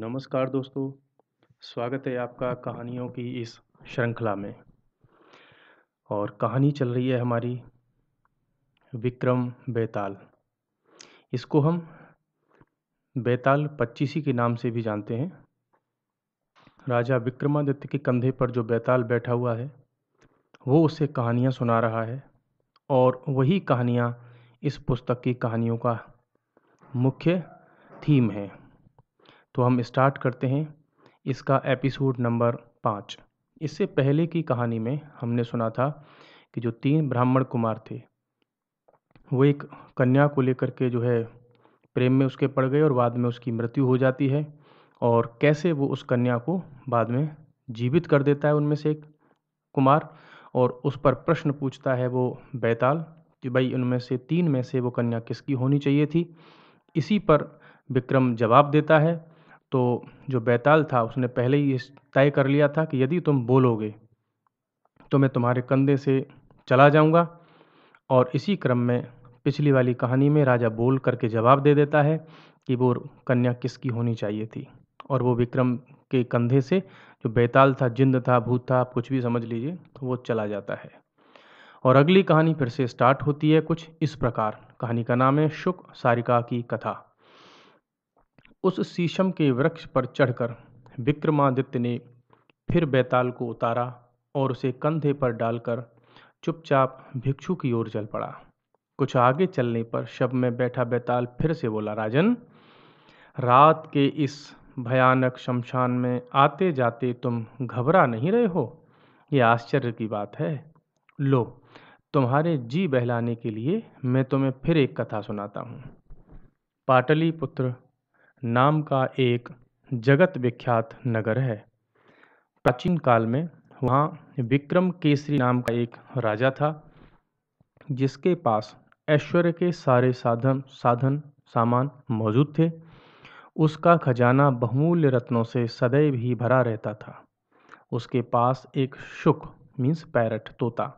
नमस्कार दोस्तों स्वागत है आपका कहानियों की इस श्रृंखला में और कहानी चल रही है हमारी विक्रम बेताल इसको हम बेताल पच्चीसी के नाम से भी जानते हैं राजा विक्रमादित्य के कंधे पर जो बेताल बैठा हुआ है वो उसे कहानियाँ सुना रहा है और वही कहानियाँ इस पुस्तक की कहानियों का मुख्य थीम है तो हम स्टार्ट करते हैं इसका एपिसोड नंबर पाँच इससे पहले की कहानी में हमने सुना था कि जो तीन ब्राह्मण कुमार थे वो एक कन्या को लेकर के जो है प्रेम में उसके पड़ गए और बाद में उसकी मृत्यु हो जाती है और कैसे वो उस कन्या को बाद में जीवित कर देता है उनमें से एक कुमार और उस पर प्रश्न पूछता है वो बैताल कि भाई उनमें से तीन में से वो कन्या किसकी होनी चाहिए थी इसी पर विक्रम जवाब देता है तो जो बैताल था उसने पहले ही तय कर लिया था कि यदि तुम बोलोगे तो मैं तुम्हारे कंधे से चला जाऊंगा और इसी क्रम में पिछली वाली कहानी में राजा बोल करके जवाब दे देता है कि वो कन्या किसकी होनी चाहिए थी और वो विक्रम के कंधे से जो बेताल था जिंद था भूत था आप कुछ भी समझ लीजिए तो वो चला जाता है और अगली कहानी फिर से स्टार्ट होती है कुछ इस प्रकार कहानी का नाम है शुक सारिका की कथा उस शीशम के वृक्ष पर चढ़कर विक्रमादित्य ने फिर बैताल को उतारा और उसे कंधे पर डालकर चुपचाप भिक्षु की ओर चल पड़ा कुछ आगे चलने पर शब में बैठा बैताल फिर से बोला राजन रात के इस भयानक शमशान में आते जाते तुम घबरा नहीं रहे हो ये आश्चर्य की बात है लो तुम्हारे जी बहलाने के लिए मैं तुम्हें फिर एक कथा सुनाता हूँ पुत्र नाम का एक जगत विख्यात नगर है प्राचीन काल में वहाँ विक्रम केसरी नाम का एक राजा था जिसके पास ऐश्वर्य के सारे साधन साधन सामान मौजूद थे उसका खजाना बहुमूल्य रत्नों से सदैव ही भरा रहता था उसके पास एक शुक मीन्स पैरट तोता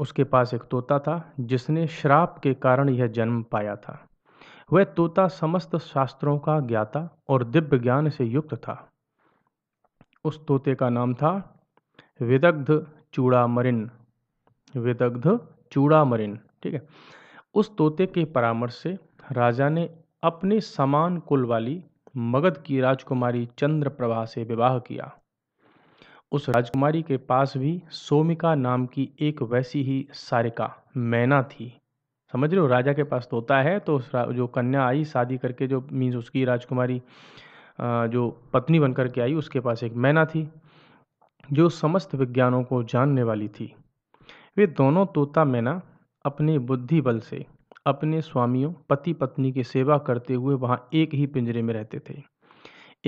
उसके पास एक तोता था जिसने श्राप के कारण यह जन्म पाया था वह तोता समस्त शास्त्रों का ज्ञाता और दिव्य ज्ञान से युक्त था उस तोते का नाम था विदग्ध चूड़ामरिन विदग्ध चूड़ामरिन ठीक है उस तोते के परामर्श से राजा ने अपने समान कुल वाली मगध की राजकुमारी चंद्रप्रभा से विवाह किया उस राजकुमारी के पास भी सोमिका नाम की एक वैसी ही सारिका मैना थी समझ रहे हो राजा के पास तोता है तो जो कन्या आई शादी करके जो मीन्स उसकी राजकुमारी जो पत्नी बन के आई उसके पास एक मैना थी जो समस्त विज्ञानों को जानने वाली थी वे दोनों तोता मैना अपने बुद्धि बल से अपने स्वामियों पति पत्नी की सेवा करते हुए वहाँ एक ही पिंजरे में रहते थे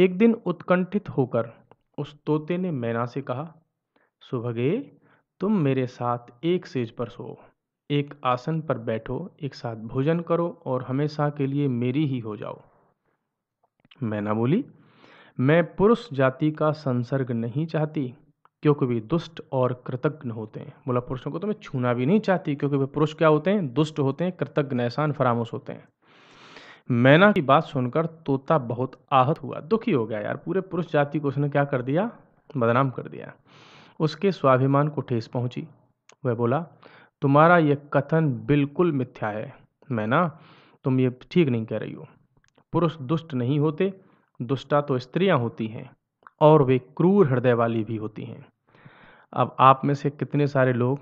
एक दिन उत्कंठित होकर उस तोते ने मैना से कहा सुभगे तुम मेरे साथ एक सेज पर सो एक आसन पर बैठो एक साथ भोजन करो और हमेशा के लिए मेरी ही हो जाओ मैना बोली मैं पुरुष जाति का संसर्ग नहीं चाहती क्योंकि वे दुष्ट और कृतज्ञ होते हैं बोला पुरुषों को तो मैं छूना भी नहीं चाहती क्योंकि वे पुरुष क्या होते हैं दुष्ट होते हैं कृतज्ञ एहसान फरामोश होते हैं मैना की बात सुनकर तोता बहुत आहत हुआ दुखी हो गया यार पूरे पुरुष जाति को उसने क्या कर दिया बदनाम कर दिया उसके स्वाभिमान को ठेस पहुंची वह बोला तुम्हारा यह कथन बिल्कुल मिथ्या है मैना तुम ये ठीक नहीं कह रही हो पुरुष दुष्ट नहीं होते दुष्टा तो स्त्रियां होती हैं और वे क्रूर हृदय वाली भी होती हैं अब आप में से कितने सारे लोग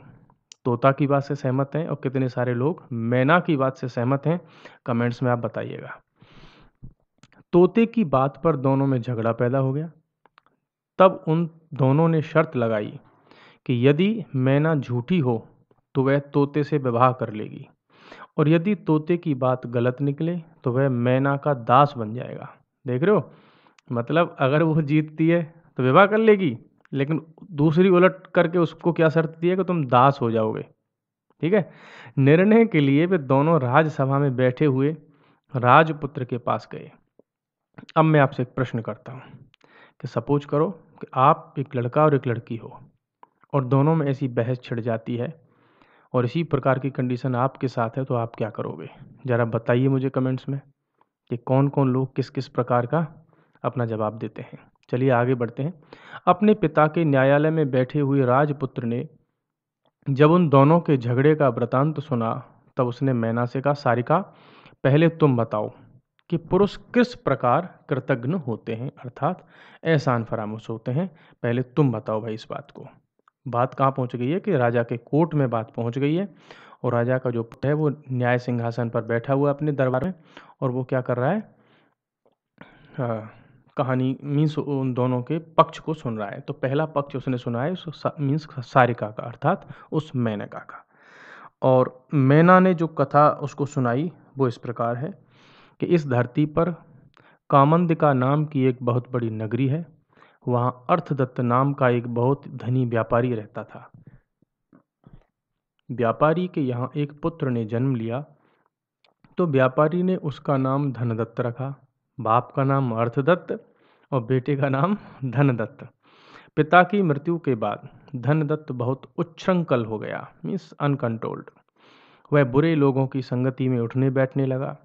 तोता की बात से सहमत हैं और कितने सारे लोग मैना की बात से सहमत हैं कमेंट्स में आप बताइएगा तोते की बात पर दोनों में झगड़ा पैदा हो गया तब उन दोनों ने शर्त लगाई कि यदि मैना झूठी हो तो वह तोते से विवाह कर लेगी और यदि तोते की बात गलत निकले तो वह मैना का दास बन जाएगा देख रहे हो मतलब अगर वो जीतती है तो विवाह कर लेगी लेकिन दूसरी उलट करके उसको क्या शर्त दी है कि तुम दास हो जाओगे ठीक है निर्णय के लिए वे दोनों राज्यसभा में बैठे हुए राजपुत्र के पास गए अब मैं आपसे एक प्रश्न करता हूँ कि सपोज करो कि आप एक लड़का और एक लड़की हो और दोनों में ऐसी बहस छिड़ जाती है और इसी प्रकार की कंडीशन आपके साथ है तो आप क्या करोगे ज़रा बताइए मुझे कमेंट्स में कि कौन कौन लोग किस किस प्रकार का अपना जवाब देते हैं चलिए आगे बढ़ते हैं अपने पिता के न्यायालय में बैठे हुए राजपुत्र ने जब उन दोनों के झगड़े का वृतांत सुना तब उसने मैना से कहा सारिका पहले तुम बताओ कि पुरुष किस प्रकार कृतज्ञ होते हैं अर्थात एहसान फरामोश होते हैं पहले तुम बताओ भाई इस बात को बात कहाँ पहुँच गई है कि राजा के कोर्ट में बात पहुँच गई है और राजा का जो पुट है वो न्याय सिंहासन पर बैठा हुआ है अपने दरबार में और वो क्या कर रहा है आ, कहानी मीन्स उन दोनों के पक्ष को सुन रहा है तो पहला पक्ष उसने सुना है उस मीन्स सारिका का अर्थात उस मैनका का और मैना ने जो कथा उसको सुनाई वो इस प्रकार है कि इस धरती पर कामंद का नाम की एक बहुत बड़ी नगरी है वहाँ अर्थदत्त नाम का एक बहुत धनी व्यापारी रहता था व्यापारी के यहाँ एक पुत्र ने जन्म लिया तो व्यापारी ने उसका नाम धनदत्त रखा बाप का नाम अर्थदत्त और बेटे का नाम धनदत्त पिता की मृत्यु के बाद धनदत्त बहुत उच्छृंखल हो गया मीन्स अनकंट्रोल्ड वह बुरे लोगों की संगति में उठने बैठने लगा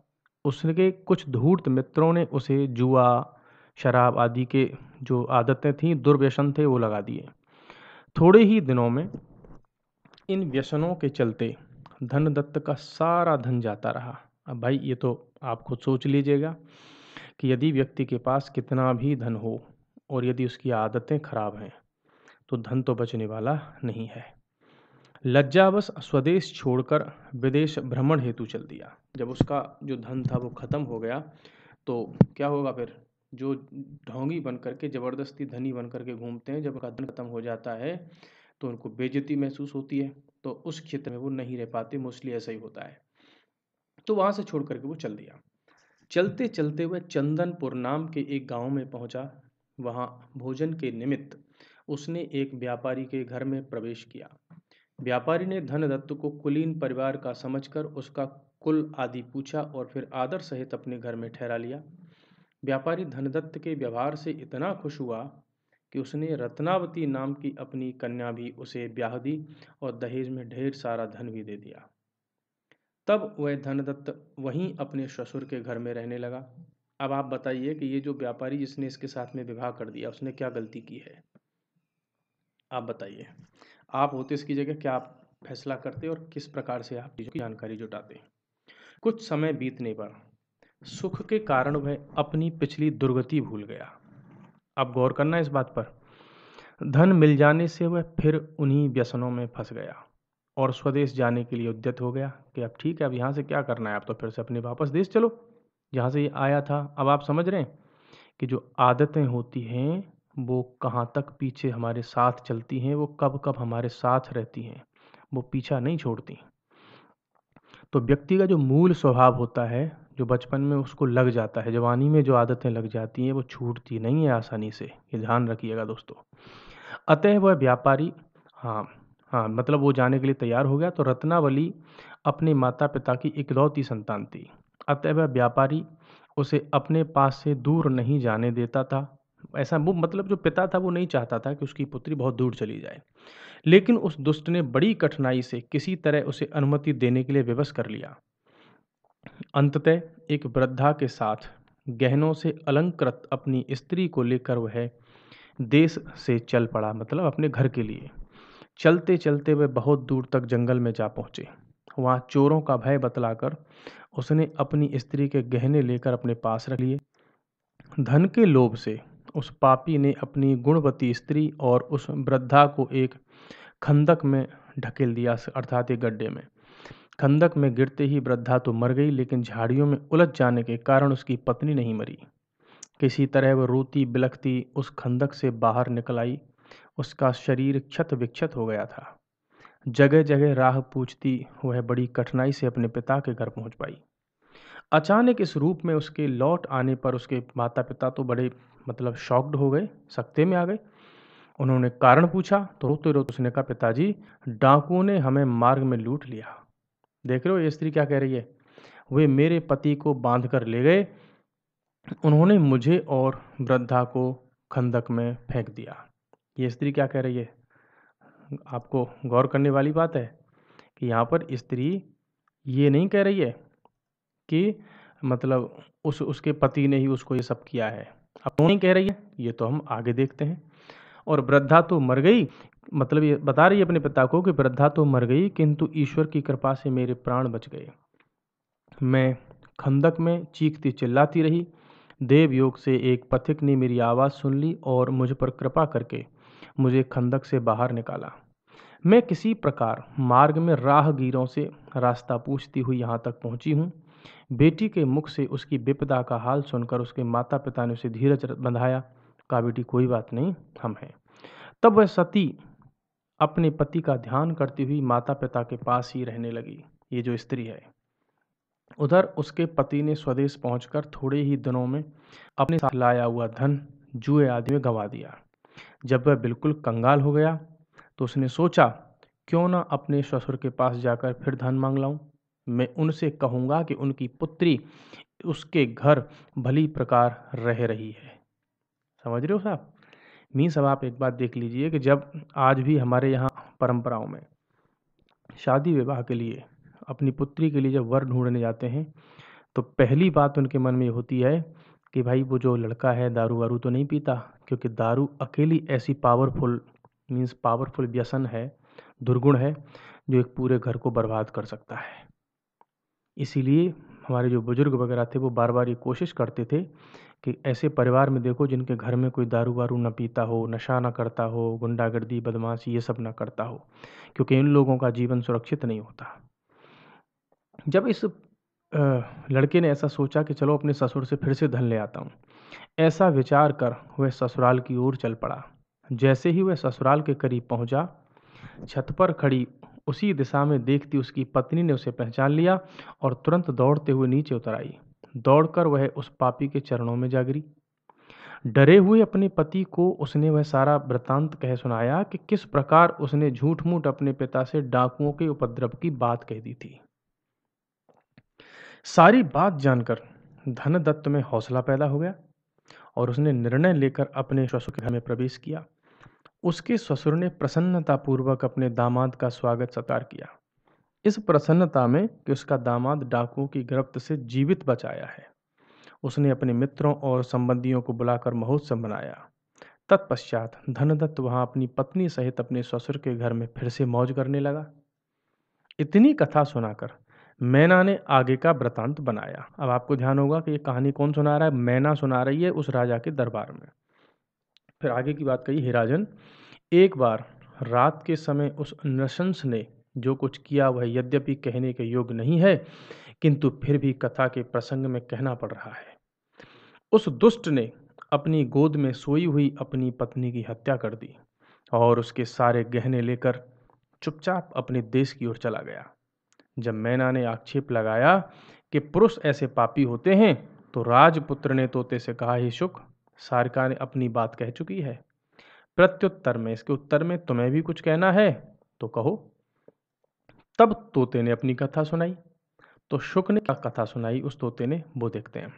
उसके कुछ धूर्त मित्रों ने उसे जुआ शराब आदि के जो आदतें थीं दुर्व्यसन थे वो लगा दिए थोड़े ही दिनों में इन व्यसनों के चलते धनदत्त का सारा धन जाता रहा अब भाई ये तो आप खुद सोच लीजिएगा कि यदि व्यक्ति के पास कितना भी धन हो और यदि उसकी आदतें खराब हैं तो धन तो बचने वाला नहीं है लज्जावश स्वदेश छोड़कर विदेश भ्रमण हेतु चल दिया जब उसका जो धन था वो ख़त्म हो गया तो क्या होगा फिर जो ढोंगी बन करके ज़बरदस्ती धनी बन करके घूमते हैं जब उनका धन खत्म हो जाता है तो उनको बेजती महसूस होती है तो उस क्षेत्र में वो नहीं रह पाते मोस्टली ऐसा ही होता है तो वहाँ से छोड़ करके वो चल दिया चलते चलते वह चंदनपुर नाम के एक गांव में पहुंचा वहाँ भोजन के निमित्त उसने एक व्यापारी के घर में प्रवेश किया व्यापारी ने धनदत्त को कुलीन परिवार का समझकर उसका कुल आदि पूछा और फिर आदर सहित अपने घर में ठहरा लिया व्यापारी धनदत्त के व्यवहार से इतना खुश हुआ कि उसने रत्नावती नाम की अपनी कन्या भी उसे ब्याह दी और दहेज में ढेर सारा धन भी दे दिया तब वह धनदत्त वहीं अपने ससुर के घर में रहने लगा अब आप बताइए कि ये जो व्यापारी जिसने इसके साथ में विवाह कर दिया उसने क्या गलती की है आप बताइए आप होते इसकी जगह क्या आप फैसला करते और किस प्रकार से आप जानकारी जुटाते कुछ समय बीतने पर सुख के कारण वह अपनी पिछली दुर्गति भूल गया अब गौर करना इस बात पर धन मिल जाने से वह फिर उन्हीं व्यसनों में फंस गया और स्वदेश जाने के लिए उद्यत हो गया कि अब ठीक है अब यहाँ से क्या करना है आप तो फिर से अपने वापस देश चलो जहाँ से ये आया था अब आप समझ रहे हैं कि जो आदतें होती हैं वो कहाँ तक पीछे हमारे साथ चलती हैं वो कब कब हमारे साथ रहती हैं वो पीछा नहीं छोड़ती तो व्यक्ति का जो मूल स्वभाव होता है जो बचपन में उसको लग जाता है जवानी में जो आदतें लग जाती हैं वो छूटती नहीं है आसानी से ये ध्यान रखिएगा दोस्तों अतः वह व्यापारी हाँ हाँ मतलब वो जाने के लिए तैयार हो गया तो रत्नावली अपने माता पिता की इकलौती संतान थी अतः वह व्यापारी उसे अपने पास से दूर नहीं जाने देता था ऐसा वो मतलब जो पिता था वो नहीं चाहता था कि उसकी पुत्री बहुत दूर चली जाए लेकिन उस दुष्ट ने बड़ी कठिनाई से किसी तरह उसे अनुमति देने के लिए विवश कर लिया अंततः एक वृद्धा के साथ गहनों से अलंकृत अपनी स्त्री को लेकर वह देश से चल पड़ा मतलब अपने घर के लिए चलते चलते वह बहुत दूर तक जंगल में जा पहुँचे वहाँ चोरों का भय बतलाकर उसने अपनी स्त्री के गहने लेकर अपने पास रख लिए धन के लोभ से उस पापी ने अपनी गुणवती स्त्री और उस वृद्धा को एक खंदक में ढकेल दिया अर्थात एक गड्ढे में खंदक में गिरते ही वृद्धा तो मर गई लेकिन झाड़ियों में उलझ जाने के कारण उसकी पत्नी नहीं मरी किसी तरह वह रोती बिलखती उस खंदक से बाहर निकल आई उसका शरीर क्षत विक्षत हो गया था जगह जगह राह पूछती वह बड़ी कठिनाई से अपने पिता के घर पहुंच पाई अचानक इस रूप में उसके लौट आने पर उसके माता पिता तो बड़े मतलब शॉक्ड हो गए सकते में आ गए उन्होंने कारण पूछा तो रोते रोते उसने कहा पिताजी डाकुओं ने हमें मार्ग में लूट लिया देख रहे हो ये स्त्री क्या कह रही है वे मेरे पति को बांध कर ले गए उन्होंने मुझे और वृद्धा को खंदक में फेंक दिया ये स्त्री क्या कह रही है आपको गौर करने वाली बात है कि यहाँ पर स्त्री ये नहीं कह रही है कि मतलब उस उसके पति ने ही उसको ये सब किया है अब नहीं कह रही है ये तो हम आगे देखते हैं और वृद्धा तो मर गई मतलब ये बता रही है अपने पिता को कि वृद्धा तो मर गई किंतु ईश्वर की कृपा से मेरे प्राण बच गए मैं खंदक में चीखती चिल्लाती रही देवयोग से एक पथिक ने मेरी आवाज़ सुन ली और मुझ पर कृपा करके मुझे खंदक से बाहर निकाला मैं किसी प्रकार मार्ग में राहगीरों से रास्ता पूछती हुई यहाँ तक पहुँची हूँ बेटी के मुख से उसकी विपदा का हाल सुनकर उसके माता पिता ने उसे धीरज बंधाया कहा बेटी कोई बात नहीं हम हैं तब वह सती अपने पति का ध्यान करती हुई माता पिता के पास ही रहने लगी ये जो स्त्री है उधर उसके पति ने स्वदेश पहुंचकर थोड़े ही दिनों में अपने साथ लाया हुआ धन जुए आदि में गंवा दिया जब वह बिल्कुल कंगाल हो गया तो उसने सोचा क्यों ना अपने ससुर के पास जाकर फिर धन मांग लाऊं मैं उनसे कहूँगा कि उनकी पुत्री उसके घर भली प्रकार रह रही है समझ रहे हो साहब मीन्स अब आप एक बात देख लीजिए कि जब आज भी हमारे यहाँ परंपराओं में शादी विवाह के लिए अपनी पुत्री के लिए जब वर ढूंढने जाते हैं तो पहली बात उनके मन में होती है कि भाई वो जो लड़का है दारू वारू तो नहीं पीता क्योंकि दारू अकेली ऐसी पावरफुल मीन्स पावरफुल व्यसन है दुर्गुण है जो एक पूरे घर को बर्बाद कर सकता है इसीलिए हमारे जो बुज़ुर्ग वगैरह थे वो बार बार ये कोशिश करते थे कि ऐसे परिवार में देखो जिनके घर में कोई दारू वारू ना पीता हो नशा ना करता हो गुंडागर्दी बदमाशी ये सब ना करता हो क्योंकि इन लोगों का जीवन सुरक्षित नहीं होता जब इस लड़के ने ऐसा सोचा कि चलो अपने ससुर से फिर से धन ले आता हूँ ऐसा विचार कर वह ससुराल की ओर चल पड़ा जैसे ही वह ससुराल के करीब पहुँचा छत पर खड़ी उसी दिशा में देखती उसकी पत्नी ने उसे पहचान लिया और तुरंत दौड़ते हुए नीचे उतर आई दौड़कर वह उस पापी के चरणों में जा गिरी डरे हुए अपने पति को उसने वह सारा वृतांत कह सुनाया कि किस प्रकार उसने झूठ मूठ अपने पिता से डाकुओं के उपद्रव की बात कह दी थी सारी बात जानकर धनदत्त में हौसला पैदा हो गया और उसने निर्णय लेकर अपने ससुर के घर में प्रवेश किया उसके ससुर ने प्रसन्नतापूर्वक अपने दामाद का स्वागत सत्कार किया इस प्रसन्नता में कि उसका दामाद डाकुओं की गिरफ्त से जीवित बचाया है उसने अपने मित्रों और संबंधियों को बुलाकर महोत्सव मनाया तत्पश्चात धनदत्त वहाँ अपनी पत्नी सहित अपने ससुर के घर में फिर से मौज करने लगा इतनी कथा सुनाकर मैना ने आगे का वृतांत बनाया अब आपको ध्यान होगा कि ये कहानी कौन सुना रहा है मैना सुना रही है उस राजा के दरबार में फिर आगे की बात कही हिराजन एक बार रात के समय उस नृशंस ने जो कुछ किया वह यद्यपि कहने के योग्य नहीं है किंतु फिर भी कथा के प्रसंग में कहना पड़ रहा है उस दुष्ट ने अपनी गोद में सोई हुई अपनी पत्नी की हत्या कर दी और उसके सारे गहने लेकर चुपचाप अपने देश की ओर चला गया जब मैना ने आक्षेप लगाया कि पुरुष ऐसे पापी होते हैं तो राजपुत्र ने तोते से कहा ही शुक सारिका ने अपनी बात कह चुकी है प्रत्युत्तर में इसके उत्तर में तुम्हें भी कुछ कहना है तो कहो तब तोते ने अपनी कथा सुनाई तो शुक ने क्या कथा सुनाई उस तोते ने वो देखते हैं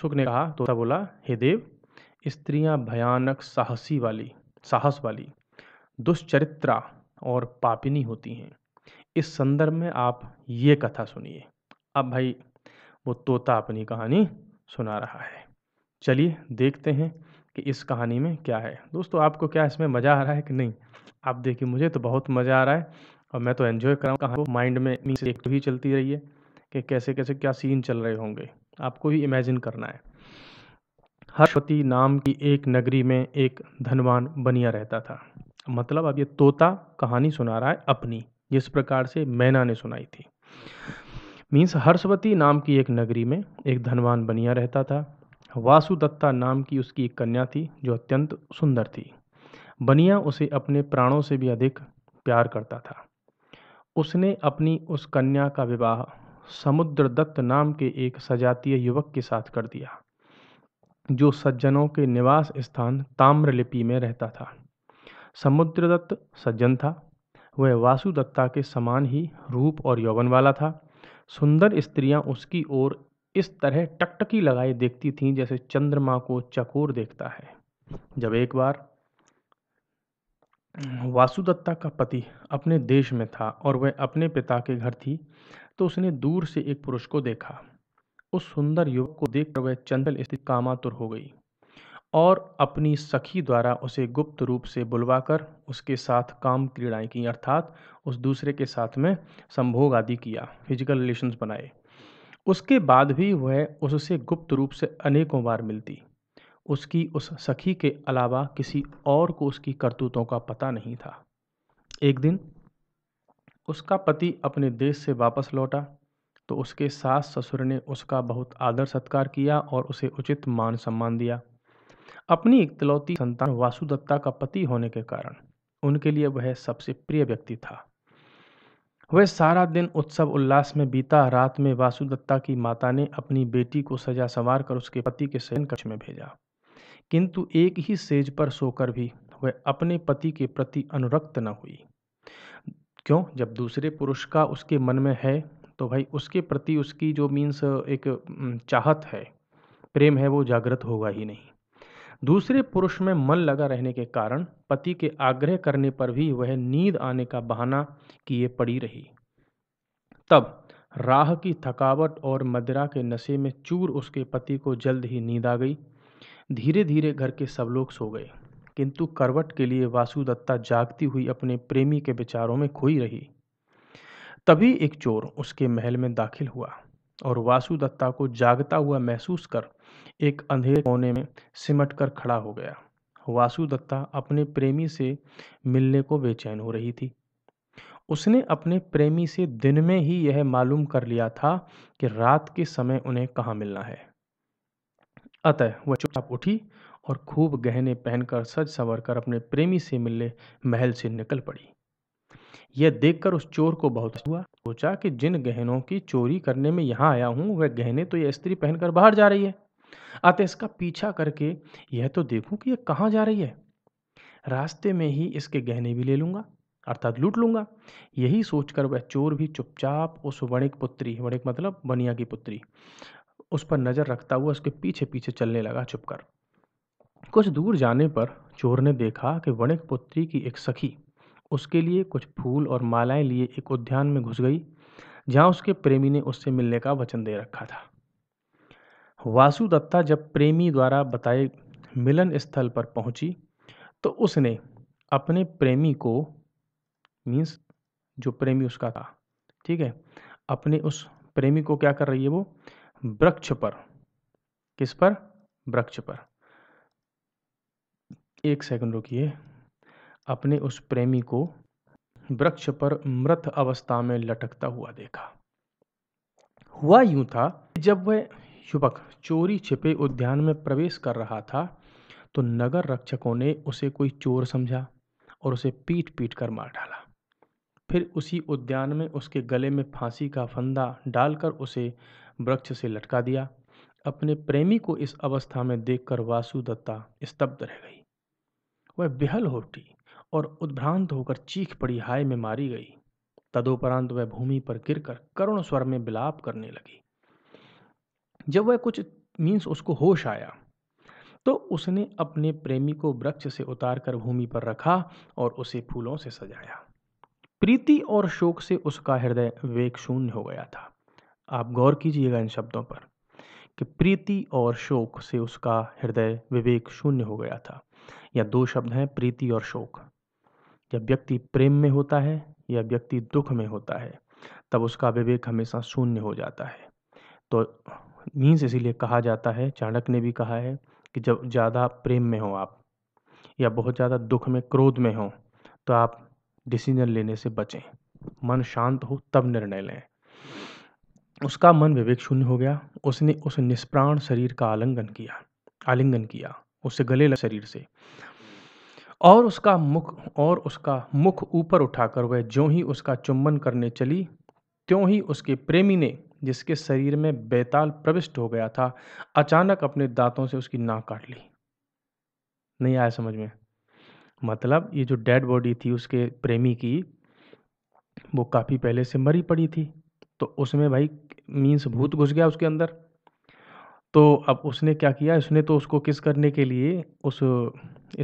शुक ने कहा तोता बोला हे देव स्त्रियां भयानक साहसी वाली साहस वाली दुष्चरित्रा और पापिनी होती हैं इस संदर्भ में आप ये कथा सुनिए अब भाई वो तोता अपनी कहानी सुना रहा है चलिए देखते हैं कि इस कहानी में क्या है दोस्तों आपको क्या इसमें मज़ा आ रहा है कि नहीं आप देखिए मुझे तो बहुत मज़ा आ रहा है और मैं तो एन्जॉय कर रहा हूँ माइंड में एक तो ही चलती रही है कि कैसे कैसे क्या सीन चल रहे होंगे आपको भी इमेजिन करना है हर्षवती नाम की एक नगरी में एक धनवान बनिया रहता था मतलब अब ये तोता कहानी सुना रहा है अपनी जिस प्रकार से मैना ने सुनाई थी मीन्स हर्षवती नाम की एक नगरी में एक धनवान बनिया रहता था वासुदत्ता नाम की उसकी एक कन्या थी जो अत्यंत सुंदर थी बनिया उसे अपने प्राणों से भी अधिक प्यार करता था उसने अपनी उस कन्या का विवाह समुद्रदत्त नाम के एक सजातीय युवक के साथ कर दिया जो सज्जनों के निवास स्थान ताम्रलिपि में रहता था समुद्रदत्त सज्जन था वह वासुदत्ता के समान ही रूप और यौवन वाला था सुंदर स्त्रियां उसकी ओर इस तरह टकटकी लगाए देखती थीं जैसे चंद्रमा को चकोर देखता है जब एक बार वासुदत्ता का पति अपने देश में था और वह अपने पिता के घर थी तो उसने दूर से एक पुरुष को देखा उस सुंदर युवक को देखकर वह चंचल स्थित कामातुर हो गई और अपनी सखी द्वारा उसे गुप्त रूप से बुलवाकर उसके साथ काम क्रीड़ाएं की अर्थात उस दूसरे के साथ में संभोग आदि किया फिजिकल रिलेशंस बनाए उसके बाद भी वह उससे गुप्त रूप से अनेकों बार मिलती उसकी उस सखी के अलावा किसी और को उसकी करतूतों का पता नहीं था एक दिन उसका पति अपने देश से वापस लौटा तो उसके सास ससुर ने उसका बहुत आदर सत्कार किया और उसे उचित मान सम्मान दिया अपनी इकलौती संतान वासुदत्ता का पति होने के कारण उनके लिए वह सबसे प्रिय व्यक्ति था वह सारा दिन उत्सव उल्लास में बीता रात में वासुदत्ता की माता ने अपनी बेटी को सजा संवार कर उसके पति के शयन कक्ष में भेजा किंतु एक ही सेज पर सोकर भी वह अपने पति के प्रति अनुरक्त न हुई क्यों जब दूसरे पुरुष का उसके मन में है तो भाई उसके प्रति उसकी जो मीन्स एक चाहत है प्रेम है वो जागृत होगा ही नहीं दूसरे पुरुष में मन लगा रहने के कारण पति के आग्रह करने पर भी वह नींद आने का बहाना किए पड़ी रही तब राह की थकावट और मदिरा के नशे में चूर उसके पति को जल्द ही नींद आ गई धीरे धीरे घर के सब लोग सो गए किंतु करवट के लिए वासुदत्ता जागती हुई अपने प्रेमी के विचारों में खोई रही तभी एक चोर उसके महल में दाखिल हुआ और वासुदत्ता को जागता हुआ महसूस कर एक अंधेरे कोने में सिमट कर खड़ा हो गया वासुदत्ता अपने प्रेमी से मिलने को बेचैन हो रही थी उसने अपने प्रेमी से दिन में ही यह मालूम कर लिया था कि रात के समय उन्हें कहाँ मिलना है अतः वह चुपचाप उठी और खूब गहने पहनकर सज संवर कर अपने प्रेमी से मिलने महल से निकल पड़ी यह देखकर उस चोर को बहुत हुआ सोचा कि जिन गहनों की चोरी करने में यहाँ आया हूँ वह गहने तो यह स्त्री पहनकर बाहर जा रही है अतः इसका पीछा करके यह तो देखूं कि यह कहाँ जा रही है रास्ते में ही इसके गहने भी ले लूँगा अर्थात लूट लूंगा यही सोचकर वह चोर भी चुपचाप उस वणिक पुत्री वणिक मतलब बनिया की पुत्री उस पर नज़र रखता हुआ उसके पीछे पीछे चलने लगा छुपकर कुछ दूर जाने पर चोर ने देखा कि वणिक पुत्री की एक सखी उसके लिए कुछ फूल और मालाएं लिए एक उद्यान में घुस गई जहां उसके प्रेमी ने उससे मिलने का वचन दे रखा था वासुदत्ता जब प्रेमी द्वारा बताए मिलन स्थल पर पहुंची तो उसने अपने प्रेमी को मीन्स जो प्रेमी उसका था ठीक है अपने उस प्रेमी को क्या कर रही है वो वृक्ष पर किस पर वृक्ष पर एक सेकंड रुकिए अपने उस प्रेमी को वृक्ष पर मृत अवस्था में लटकता हुआ देखा हुआ यूं था जब वह युवक चोरी छिपे उद्यान में प्रवेश कर रहा था तो नगर रक्षकों ने उसे कोई चोर समझा और उसे पीट पीट कर मार डाला फिर उसी उद्यान में उसके गले में फांसी का फंदा डालकर उसे वृक्ष से लटका दिया अपने प्रेमी को इस अवस्था में देखकर वासुदत्ता स्तब्ध रह गई वह बेहल हो उठी और उद्भ्रांत होकर चीख पड़ी हाय में मारी गई तदोपरांत वह भूमि पर गिरकर करुण स्वर में बिलाप करने लगी जब वह कुछ मीन्स उसको होश आया तो उसने अपने प्रेमी को वृक्ष से उतारकर भूमि पर रखा और उसे फूलों से सजाया प्रीति और शोक से उसका हृदय वेग शून्य हो गया था आप गौर कीजिएगा इन शब्दों पर कि प्रीति और शोक से उसका हृदय विवेक शून्य हो गया था या दो शब्द हैं प्रीति और शोक जब व्यक्ति प्रेम में होता है या व्यक्ति दुख में होता है तब उसका विवेक हमेशा शून्य हो जाता है तो मीन्स इसीलिए कहा जाता है चाणक्य ने भी कहा है कि जब ज़्यादा प्रेम में हो आप या बहुत ज़्यादा दुख में क्रोध में हो तो आप डिसीजन लेने से बचें मन शांत हो तब निर्णय लें उसका मन विवेक शून्य हो गया उसने उस निष्प्राण शरीर का आलिंगन किया आलिंगन किया उससे गले शरीर से और उसका मुख और उसका मुख ऊपर उठाकर वह जो ही उसका चुंबन करने चली त्यों ही उसके प्रेमी ने जिसके शरीर में बेताल प्रविष्ट हो गया था अचानक अपने दांतों से उसकी नाक काट ली नहीं आया समझ में मतलब ये जो डेड बॉडी थी उसके प्रेमी की वो काफ़ी पहले से मरी पड़ी थी तो उसमें भाई मीन्स भूत घुस गया उसके अंदर तो अब उसने क्या किया उसने तो उसको किस करने के लिए उस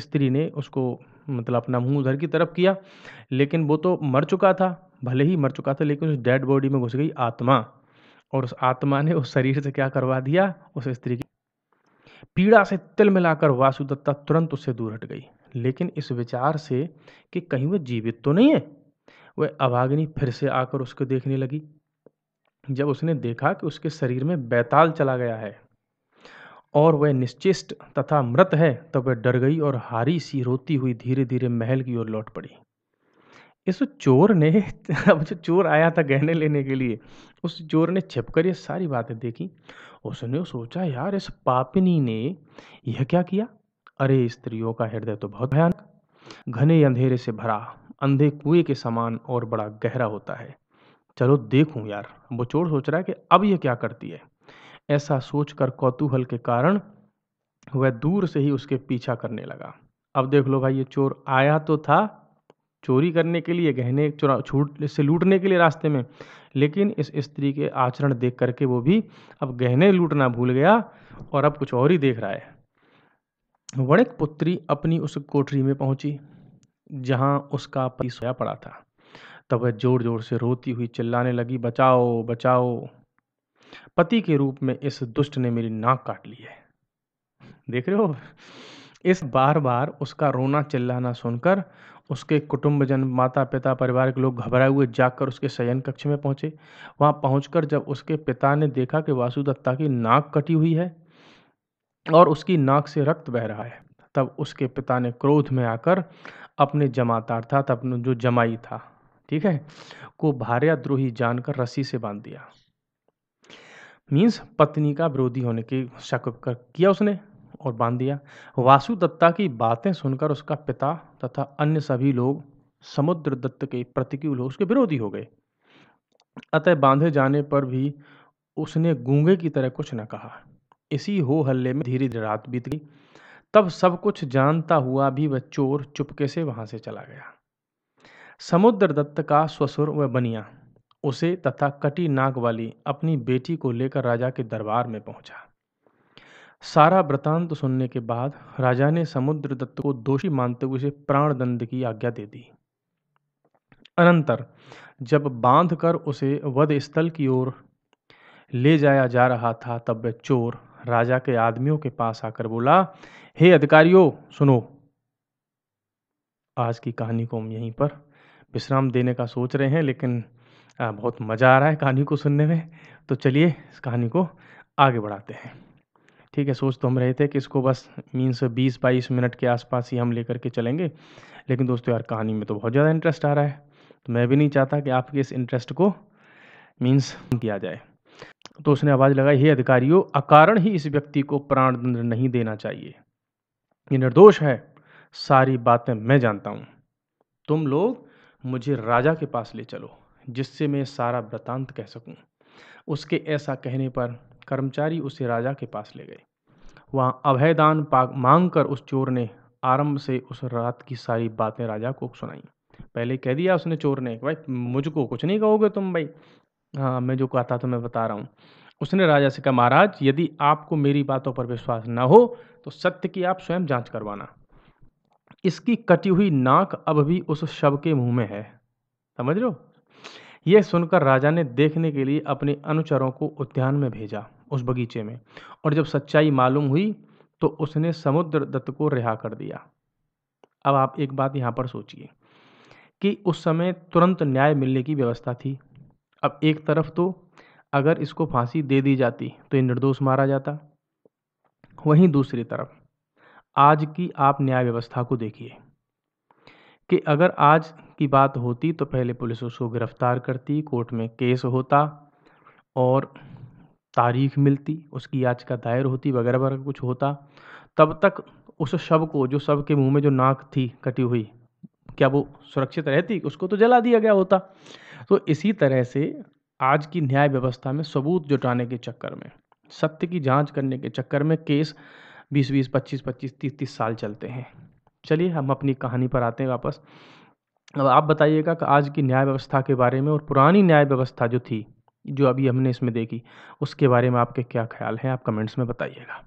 स्त्री ने उसको मतलब अपना मुंह उधर की तरफ किया लेकिन वो तो मर चुका था भले ही मर चुका था लेकिन उस डेड बॉडी में घुस गई आत्मा और उस आत्मा ने उस शरीर से क्या करवा दिया उस स्त्री की पीड़ा से तिल मिलाकर वासुदत्ता तुरंत उससे दूर हट गई लेकिन इस विचार से कि कहीं वह जीवित तो नहीं है वह अभाग्नि फिर से आकर उसको देखने लगी जब उसने देखा कि उसके शरीर में बैताल चला गया है और वह निश्चिष्ट तथा मृत है तब तो वह डर गई और हारी सी रोती हुई धीरे धीरे महल की ओर लौट पड़ी इस चोर ने अब जो चोर आया था गहने लेने के लिए उस चोर ने छिप कर ये सारी बातें देखी उसने सोचा यार इस पापिनी ने यह क्या किया अरे स्त्रियों का हृदय तो बहुत भयानक घने अंधेरे से भरा अंधे कुएं के समान और बड़ा गहरा होता है चलो देखूं यार वो चोर सोच रहा है कि अब ये क्या करती है ऐसा सोचकर कौतूहल के कारण वह दूर से ही उसके पीछा करने लगा अब देख लो भाई ये चोर आया तो था चोरी करने के लिए गहने चुरा छूट से लूटने के लिए रास्ते में लेकिन इस स्त्री के आचरण देख करके वो भी अब गहने लूटना भूल गया और अब कुछ और ही देख रहा है वणिक पुत्री अपनी उस कोठरी में पहुंची जहां उसका पति सोया पड़ा था तब वह जोर जोर से रोती हुई चिल्लाने लगी बचाओ बचाओ पति के रूप में इस दुष्ट ने मेरी नाक काट ली है देख रहे हो इस बार बार उसका रोना चिल्लाना सुनकर उसके कुटुंबजन माता पिता परिवार के लोग घबराए हुए जाकर उसके शयन कक्ष में पहुंचे वहां पहुंचकर जब उसके पिता ने देखा कि वासुदत्ता की नाक कटी हुई है और उसकी नाक से रक्त बह रहा है तब उसके पिता ने क्रोध में आकर अपने जमादार था तब जो जमाई था ठीक है को भार्याद्रोही जानकर रस्सी से बांध दिया मीन्स पत्नी का विरोधी होने की शक किया उसने और बांध दिया वासुदत्ता की बातें सुनकर उसका पिता तथा अन्य सभी लोग समुद्र दत्त के प्रतिकूल उसके विरोधी हो गए अतः बांधे जाने पर भी उसने गूंगे की तरह कुछ न कहा इसी हो हल्ले में धीरे धीरे रात बीत गई तब सब कुछ जानता हुआ भी वह चोर चुपके से वहां से चला गया समुद्र दत्त का ससुर व बनिया उसे तथा कटी नाक वाली अपनी बेटी को लेकर राजा के दरबार में पहुंचा सारा वृतांत सुनने के बाद राजा ने समुद्र दत्त को दोषी मानते हुए उसे प्राण दंड की आज्ञा दे दी अनंतर जब बांध कर उसे वध स्थल की ओर ले जाया जा रहा था तब वह चोर राजा के आदमियों के पास आकर बोला हे अधिकारियों सुनो आज की कहानी को हम यहीं पर विश्राम देने का सोच रहे हैं लेकिन बहुत मज़ा आ रहा है कहानी को सुनने में तो चलिए इस कहानी को आगे बढ़ाते हैं ठीक है सोच तो हम रहे थे कि इसको बस मीन्स बीस बाईस मिनट के आसपास ही हम लेकर के चलेंगे लेकिन दोस्तों यार कहानी में तो बहुत ज़्यादा इंटरेस्ट आ रहा है तो मैं भी नहीं चाहता कि आपके इस इंटरेस्ट को मीन्स किया जाए तो उसने आवाज़ लगाई हे अधिकारियों अकारण ही इस व्यक्ति को प्राण दंड नहीं देना चाहिए ये निर्दोष है सारी बातें मैं जानता हूँ तुम लोग मुझे राजा के पास ले चलो जिससे मैं सारा वृतांत कह सकूं। उसके ऐसा कहने पर कर्मचारी उसे राजा के पास ले गए वहाँ अभयदान पा मांग कर उस चोर ने आरंभ से उस रात की सारी बातें राजा को सुनाई पहले कह दिया उसने चोर ने भाई मुझको कुछ नहीं कहोगे तुम भाई हाँ मैं जो कहता था मैं बता रहा हूँ उसने राजा से कहा महाराज यदि आपको मेरी बातों पर विश्वास न हो तो सत्य की आप स्वयं जांच करवाना इसकी कटी हुई नाक अब भी उस शव के मुंह में है समझ लो यह सुनकर राजा ने देखने के लिए अपने अनुचरों को उद्यान में भेजा उस बगीचे में और जब सच्चाई मालूम हुई तो उसने समुद्र दत्त को रिहा कर दिया अब आप एक बात यहाँ पर सोचिए कि उस समय तुरंत न्याय मिलने की व्यवस्था थी अब एक तरफ तो अगर इसको फांसी दे दी जाती तो ये निर्दोष मारा जाता वहीं दूसरी तरफ आज की आप न्याय व्यवस्था को देखिए कि अगर आज की बात होती तो पहले पुलिस उसको गिरफ्तार करती कोर्ट में केस होता और तारीख मिलती उसकी याचिका दायर होती वगैरह वगैरह कुछ होता तब तक उस शव को जो शव के मुंह में जो नाक थी कटी हुई क्या वो सुरक्षित रहती उसको तो जला दिया गया होता तो इसी तरह से आज की न्याय व्यवस्था में सबूत जुटाने के चक्कर में सत्य की जांच करने के चक्कर में केस बीस बीस पच्चीस पच्चीस तीस तीस साल चलते हैं चलिए हम अपनी कहानी पर आते हैं वापस अब आप बताइएगा कि आज की न्याय व्यवस्था के बारे में और पुरानी न्याय व्यवस्था जो थी जो अभी हमने इसमें देखी उसके बारे में आपके क्या ख्याल हैं आप कमेंट्स में बताइएगा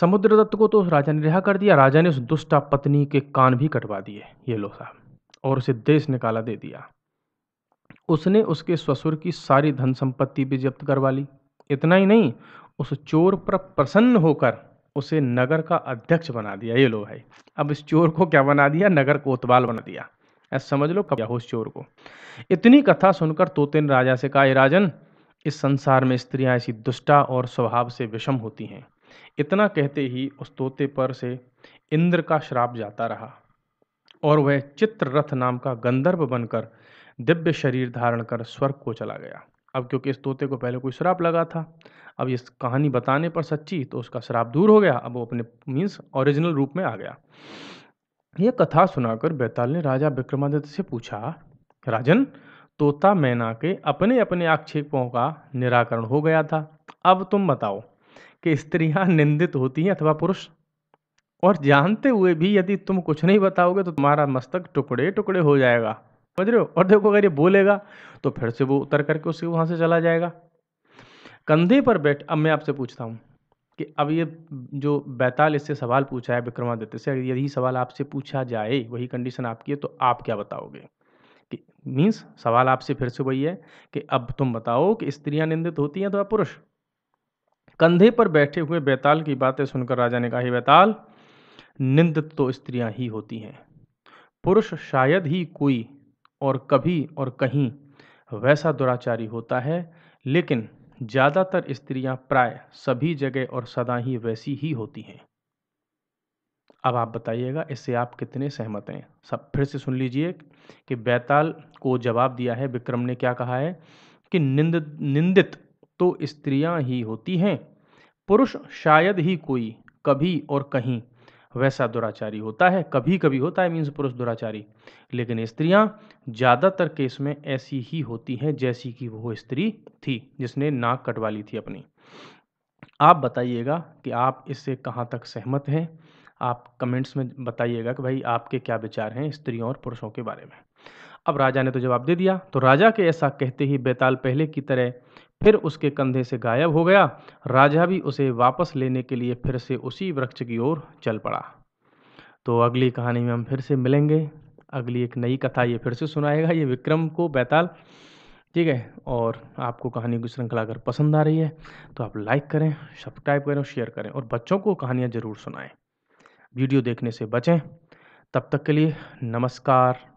समुद्र दत्त को तो राजा ने रिहा कर दिया राजा ने उस दुष्टा पत्नी के कान भी कटवा दिए ये लो साहब और उसे देश निकाला दे दिया उसने उसके ससुर की सारी धन संपत्ति भी जब्त करवा ली इतना ही नहीं उस चोर पर प्रसन्न होकर उसे नगर का अध्यक्ष बना दिया ये लो भाई अब इस चोर को क्या बना दिया नगर कोतवाल बना दिया ऐसा समझ लो कब हो उस चोर को इतनी कथा सुनकर तोते ने राजा से कहा राजन इस संसार में स्त्रियां ऐसी दुष्टा और स्वभाव से विषम होती हैं इतना कहते ही उस तोते पर से इंद्र का श्राप जाता रहा और वह चित्ररथ नाम का गंधर्व बनकर दिव्य शरीर धारण कर स्वर्ग को चला गया अब क्योंकि इस तोते को पहले कोई श्राप लगा था अब ये कहानी बताने पर सच्ची तो उसका श्राप दूर हो गया अब वो अपने मीन्स ओरिजिनल रूप में आ गया यह कथा सुनाकर बैताल ने राजा विक्रमादित्य से पूछा राजन तोता मैना के अपने अपने आक्षेपों का निराकरण हो गया था अब तुम बताओ कि स्त्रियां निंदित होती हैं अथवा पुरुष और जानते हुए भी यदि तुम कुछ नहीं बताओगे तो तुम्हारा मस्तक टुकड़े टुकड़े हो जाएगा समझ रहे हो और देखो अगर ये बोलेगा तो फिर से वो उतर करके उसे वहां से चला जाएगा कंधे पर बैठ अब मैं आपसे पूछता हूँ कि अब ये जो बैताल इससे सवाल पूछा है विक्रमादित्य से यदि सवाल आपसे पूछा जाए वही कंडीशन आपकी है तो आप क्या बताओगे कि मीन्स सवाल आपसे फिर से वही है कि अब तुम बताओ कि स्त्रियां निंदित होती हैं तो पुरुष कंधे पर बैठे हुए बैताल की बातें सुनकर राजा ने कहा हे बैताल निंदित तो स्त्रियां ही होती हैं पुरुष शायद ही कोई और कभी और कहीं वैसा दुराचारी होता है लेकिन ज़्यादातर स्त्रियां प्राय सभी जगह और सदा ही वैसी ही होती हैं अब आप बताइएगा इससे आप कितने सहमत हैं सब फिर से सुन लीजिए कि बैताल को जवाब दिया है विक्रम ने क्या कहा है कि निंद निंदित तो स्त्रियां ही होती हैं पुरुष शायद ही कोई कभी और कहीं वैसा दुराचारी होता है कभी कभी होता है मीन्स पुरुष दुराचारी लेकिन स्त्रियां ज़्यादातर केस में ऐसी ही होती हैं जैसी कि वो स्त्री थी जिसने नाक कटवा ली थी अपनी आप बताइएगा कि आप इससे कहाँ तक सहमत हैं आप कमेंट्स में बताइएगा कि भाई आपके क्या विचार हैं स्त्रियों और पुरुषों के बारे में अब राजा ने तो जवाब दे दिया तो राजा के ऐसा कहते ही बेताल पहले की तरह फिर उसके कंधे से गायब हो गया राजा भी उसे वापस लेने के लिए फिर से उसी वृक्ष की ओर चल पड़ा तो अगली कहानी में हम फिर से मिलेंगे अगली एक नई कथा ये फिर से सुनाएगा ये विक्रम को बैताल ठीक है और आपको कहानी की श्रृंखला अगर पसंद आ रही है तो आप लाइक करें सब्सक्राइब करें शेयर करें और बच्चों को कहानियाँ ज़रूर सुनाएं वीडियो देखने से बचें तब तक के लिए नमस्कार